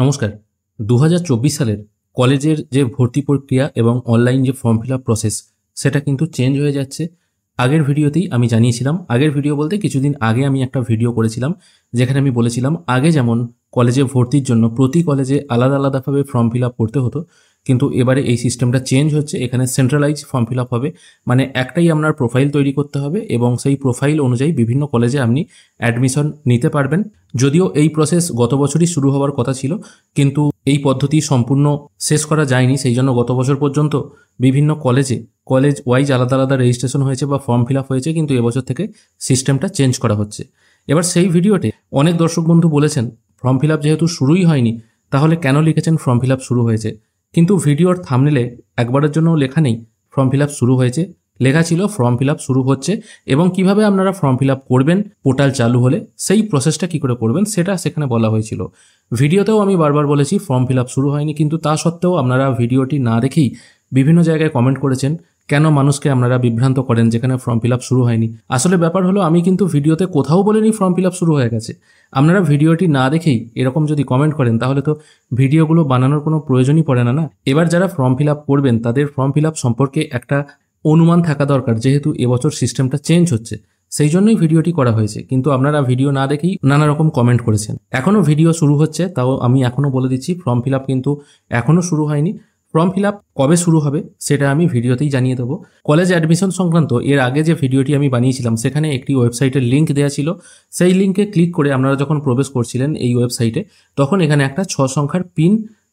নমস্কার দু সালের কলেজের যে ভর্তি প্রক্রিয়া এবং অনলাইন যে ফর্ম ফিল আপ প্রসেস সেটা কিন্তু চেঞ্জ হয়ে যাচ্ছে আগের ভিডিওতেই আমি জানিয়েছিলাম আগের ভিডিও বলতে কিছুদিন আগে আমি একটা ভিডিও করেছিলাম যেখানে আমি বলেছিলাম আগে যেমন কলেজে ভর্তির জন্য প্রতি কলেজে আলাদা আলাদাভাবে ফর্ম ফিল আপ করতে হতো কিন্তু এবারে এই সিস্টেমটা চেঞ্জ হচ্ছে এখানে সেন্ট্রালাইজ ফর্ম ফিল হবে মানে একটাই আপনার প্রোফাইল তৈরি করতে হবে এবং সেই প্রোফাইল অনুযায়ী বিভিন্ন কলেজে আপনি অ্যাডমিশন নিতে পারবেন যদিও এই প্রসেস গত বছরই শুরু হওয়ার কথা ছিল কিন্তু এই পদ্ধতি সম্পূর্ণ শেষ করা যায়নি সেই জন্য গত বছর পর্যন্ত বিভিন্ন কলেজে কলেজ ওয়াইজ আলাদা আলাদা রেজিস্ট্রেশন হয়েছে বা ফর্ম ফিল হয়েছে কিন্তু এবছর থেকে সিস্টেমটা চেঞ্জ করা হচ্ছে এবার সেই ভিডিওতে অনেক দর্শক বন্ধু বলেছেন ফর্ম ফিল যেহেতু শুরুই হয়নি তাহলে কেন লিখেছেন ফর্ম ফিল শুরু হয়েছে কিন্তু ভিডিওর থামনেলে একবারের জন্য লেখা নেই ফর্ম ফিল শুরু হয়েছে লেখা ছিল ফর্ম ফিল শুরু হচ্ছে এবং কিভাবে আপনারা ফর্ম ফিল করবেন পোর্টাল চালু হলে সেই প্রসেসটা কি করে করবেন সেটা সেখানে বলা হয়েছিল ভিডিওতেও আমি বারবার বলেছি ফর্ম ফিল শুরু হয়নি কিন্তু তা সত্ত্বেও আপনারা ভিডিওটি না দেখেই বিভিন্ন জায়গায় কমেন্ট করেছেন কেন মানুষকে আপনারা বিভ্রান্ত করেন যেখানে ফর্ম ফিল শুরু হয়নি আসলে ব্যাপার হলো আমি কিন্তু ভিডিওতে কোথাও বলিনি ফর্ম ফিল শুরু হয়ে গেছে আপনারা ভিডিওটি না দেখেই এরকম যদি কমেন্ট করেন তাহলে তো ভিডিওগুলো বানানোর কোনো প্রয়োজনই পড়ে না না এবার যারা ফর্ম ফিল করবেন তাদের ফর্ম ফিল সম্পর্কে একটা অনুমান থাকা দরকার যেহেতু এবছর সিস্টেমটা চেঞ্জ হচ্ছে সেই জন্যই ভিডিওটি করা হয়েছে কিন্তু আপনারা ভিডিও না দেখেই নানা রকম কমেন্ট করেছেন এখনও ভিডিও শুরু হচ্ছে তাও আমি এখনও বলে দিচ্ছি ফর্ম ফিল কিন্তু এখনও শুরু হয়নি ফর্ম ফিল আপ কবে শুরু হবে সেটা আমি ভিডিওতেই জানিয়ে দেবো কলেজ অ্যাডমিশন সংক্রান্ত এর আগে যে ভিডিওটি আমি বানিয়েছিলাম সেখানে একটি ওয়েবসাইটের লিঙ্ক দেওয়া ছিল সেই লিঙ্কে ক্লিক করে আপনারা যখন প্রবেশ করছিলেন এই ওয়েবসাইটে তখন এখানে একটা ছ সংখ্যার পিন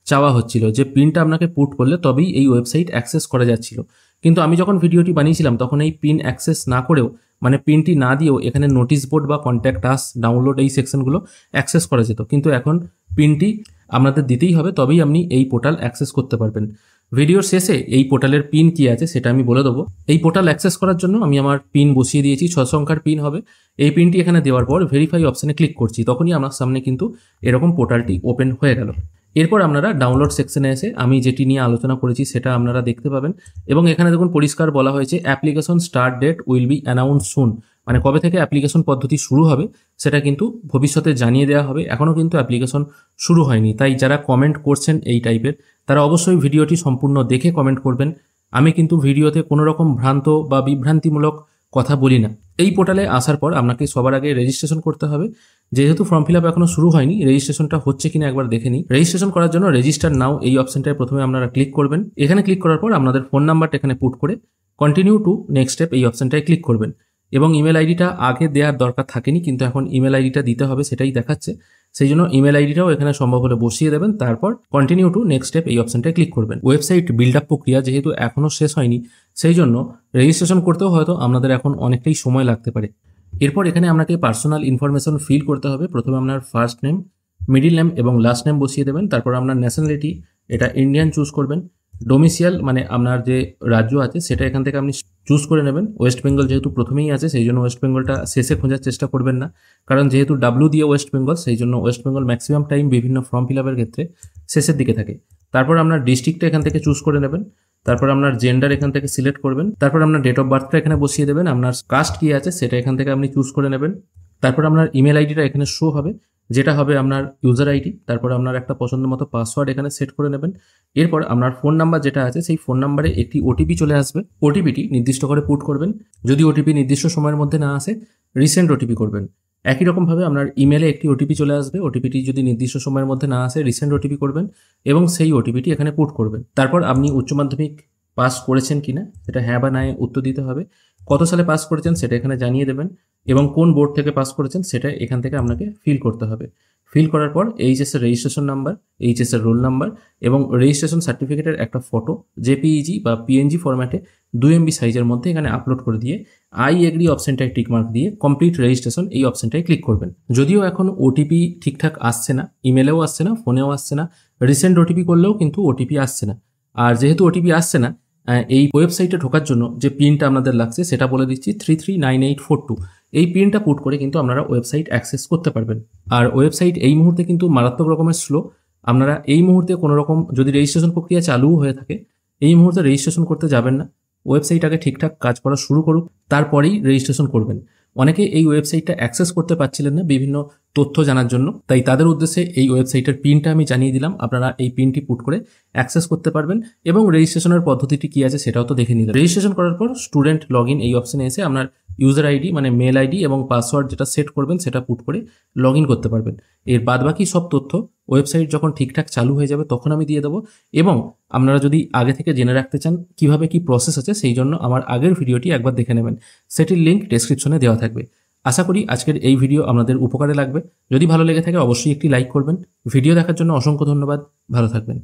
চাওয়া হচ্ছিল যে পিনটা আপনাকে পুট করলে তবেই এই ওয়েবসাইট অ্যাক্সেস করা যাচ্ছিল কিন্তু আমি যখন ভিডিওটি বানিয়েছিলাম তখন এই পিন অ্যাক্সেস না করেও মানে পিনটি না দিয়েও এখানে নোটিশ বোর্ড বা কন্ট্যাক্ট আস ডাউনলোড এই সেকশনগুলো অ্যাক্সেস করা যেত কিন্তু এখন পিনটি আপনাদের দিতেই হবে তবেই আপনি এই পোর্টাল অ্যাক্সেস করতে পারবেন ভিডিওর শেষে এই পোর্টালের পিন কি আছে সেটা আমি বলে দেবো এই পোর্টাল অ্যাক্সেস করার জন্য আমি আমার পিন বসিয়ে দিয়েছি ছ সংখ্যার পিন হবে এই পিনটি এখানে দেওয়ার পর ভেরিফাই অপশানে ক্লিক করছি তখনই আমার সামনে কিন্তু এরকম পোর্টালটি ওপেন হয়ে গেল এরপর আপনারা ডাউনলোড সেকশনে এসে আমি যেটি নিয়ে আলোচনা করেছি সেটা আপনারা দেখতে পাবেন এবং এখানে দেখুন পরিষ্কার বলা হয়েছে application start date will be announce soon মানে কবে থেকে অ্যাপ্লিকেশন পদ্ধতি শুরু হবে সেটা কিন্তু ভবিষ্যতে জানিয়ে দেওয়া হবে এখনও কিন্তু অ্যাপ্লিকেশন শুরু হয়নি তাই যারা কমেন্ট করছেন এই টাইপের তারা অবশ্যই ভিডিওটি সম্পূর্ণ দেখে কমেন্ট করবেন আমি কিন্তু ভিডিওতে কোনো রকম ভ্রান্ত বা বিভ্রান্তিমূলক কথা বলি না এই পোর্টালে আসার পর আপনাকে সবার আগে রেজিস্ট্রেশন করতে হবে যেহেতু ফর্ম ফিল আপ এখনো শুরু হয়নি রেজিস্ট্রেশনটা হচ্ছে কিনা একবার দেখে নিই রেজিস্ট্রেশন করার জন্য রেজিস্টার নাও এই অপশনটায় প্রথমে আপনারা ক্লিক করবেন এখানে ক্লিক করার পর আপনাদের ফোন নাম্বারটা এখানে পুট করে কন্টিনিউ টু নেক্সট স্টেপ এই অপশনটায় ক্লিক করবেন এবং ইমেল আইডিটা আগে দেওয়ার দরকার থাকেনি কিন্তু এখন ইমেল আইডিটা দিতে হবে সেটাই দেখাচ্ছে সেই জন্য ইমেল আইডিটাও এখানে সম্ভব হলে বসিয়ে দেবেন তারপর কন্টিনিউ টু নেক্সট স্টেপ এই অপশনটায় ক্লিক করবেন ওয়েবসাইট বিল্ড আপ প্রক্রিয়া যেহেতু এখনও শেষ হয়নি সেই জন্য রেজিস্ট্রেশন করতেও হয়তো আপনাদের এখন অনেকটাই সময় লাগতে পারে এরপর এখানে আপনাকে পার্সোনাল ইনফরমেশন ফিল করতে হবে প্রথমে আপনার ফার্স্ট নেম মিডিল নেম এবং লাস্ট নেম বসিয়ে দেবেন তারপর আপনার ন্যাশনালিটি এটা ইন্ডিয়ান চুজ করবেন ডোমিসিয়াল মানে আপনার যে রাজ্য আছে সেটা এখান থেকে আপনি চুজ করে নেবেন ওয়েস্ট বেঙ্গল যেহেতু প্রথমেই আছে সেই জন্য ওয়েস্ট বেঙ্গলটা শেষে খোঁজার চেষ্টা করবেন না কারণ যেহেতু ডাব্লু দিয়ে ওয়েস্ট বেঙ্গল সেই জন্য ওয়েস্ট বেঙ্গল ম্যাক্সিমাম টাইম বিভিন্ন ফর্ম ফিল আপের ক্ষেত্রে শেষের দিকে থাকে তারপর আপনার ডিস্ট্রিক্টটা এখান থেকে চুজ করে নেবেন তারপর আপনার জেন্ডার এখান থেকে সিলেক্ট করবেন তারপর আপনার ডেট অফ বার্থটা এখানে বসিয়ে দেবেন আপনার কাস্ট কী আছে সেটা এখান থেকে আপনি চুজ করে নেবেন তারপর আপনার ইমেল আইডিটা এখানে শো হবে যেটা হবে আপনার ইউজার আইডি তারপরে আপনার একটা পছন্দ মতো পাসওয়ার্ড এখানে সেট করে নেবেন এরপর আপনার ফোন নাম্বার যেটা আছে সেই ফোন নাম্বারে একটি ওটিপি চলে আসবে ওটিপিটি নির্দিষ্ট করে পুট করবেন যদি ওটিপি নির্দিষ্ট সময়ের মধ্যে না আসে রিসেন্ট ওটিপি করবেন একই রকমভাবে আপনার ইমেলে একটি ওটিপি চলে আসবে ওটিপিটি যদি নির্দিষ্ট সময়ের মধ্যে না আসে রিসেন্ট ওটিপি করবেন এবং সেই ওটিপিটি এখানে পুট করবেন তারপর আপনি উচ্চ মাধ্যমিক পাস করেছেন কিনা সেটা হ্যাঁ বা নায় উত্তর দিতে হবে কত সালে পাস করেছেন সেটা এখানে জানিয়ে দেবেন এবং কোন বোর্ড থেকে পাস করেছেন সেটা এখান থেকে আপনাকে ফিল করতে হবে ফিল করার পর এইচএস এর রেজিস্ট্রেশন নাম্বার এইচএস এর রোল নাম্বার এবং রেজিস্ট্রেশন সার্টিফিকেটের একটা ফটো জেপিইজি e বা পিএনজি ফরম্যাটে দুই এমবি সাইজের মধ্যে এখানে আপলোড করে দিয়ে আই এগ্রি অপশনটায় টিকমার্ক দিয়ে কমপ্লিট রেজিস্ট্রেশন এই অপশনটায় ক্লিক করবেন যদিও এখন ওটিপি ঠিকঠাক আসছে না ইমেলেও আসছে না ফোনেও আসছে না রিসেন্ট ওটিপি করলেও কিন্তু ওটিপি আসছে না আর যেহেতু ওটিপি আসছে না এই ওয়েবসাইটে ঢোকার জন্য যে পিনটা আপনাদের লাগছে সেটা বলে দিচ্ছি three three nine eight four two এই পিনটা পুট করে কিন্তু আপনারা ওয়েবসাইট অ্যাক্সেস করতে পারবেন আর ওয়েবসাইট এই মুহূর্তে কিন্তু মারাত্মক রকমের স্লো আপনারা এই মুহূর্তে কোনো রকম যদি রেজিস্ট্রেশন প্রক্রিয়া চালু হয়ে থাকে এই মুহূর্তে রেজিস্ট্রেশন করতে যাবেন না ওয়েবসাইট আগে ঠিকঠাক কাজ করা শুরু করুক তারপরেই রেজিস্ট্রেশন করবেন অনেকে এই ওয়েবসাইটটা অ্যাক্সেস করতে পারছিলেন না বিভিন্ন তথ্য জানার জন্য তাই তাদের উদ্দেশ্যে এই ওয়েবসাইটের পিনটা আমি জানিয়ে দিলাম আপনারা এই পিনটি পুট করে অ্যাক্সেস করতে পারবেন এবং রেজিস্ট্রেশনের পদ্ধতিটি কী আছে সেটাও তো দেখে নিলাম রেজিস্ট্রেশন করার পর স্টুডেন্ট লগ এই অপশানে এসে আপনার ইউজার আইডি মানে মেল আইডি এবং পাসওয়ার্ড যেটা সেট করবেন সেটা পুট করে লগ করতে পারবেন এর বাদবাকি সব তথ্য ওয়েবসাইট যখন ঠিকঠাক চালু হয়ে যাবে তখন আমি দিয়ে দেবো এবং আপনারা যদি আগে থেকে জেনে রাখতে চান কিভাবে কি প্রসেস আছে সেই জন্য আমার আগের ভিডিওটি একবার দেখে নেবেন সেটির লিঙ্ক ডেসক্রিপশনে দেওয়া থাকবে আশা করি আজকের এই ভিডিও আপনাদের উপকারে লাগবে যদি ভালো লেগে থাকে অবশ্যই একটি লাইক করবেন ভিডিও দেখার জন্য অসংখ্য ধন্যবাদ ভালো থাকবেন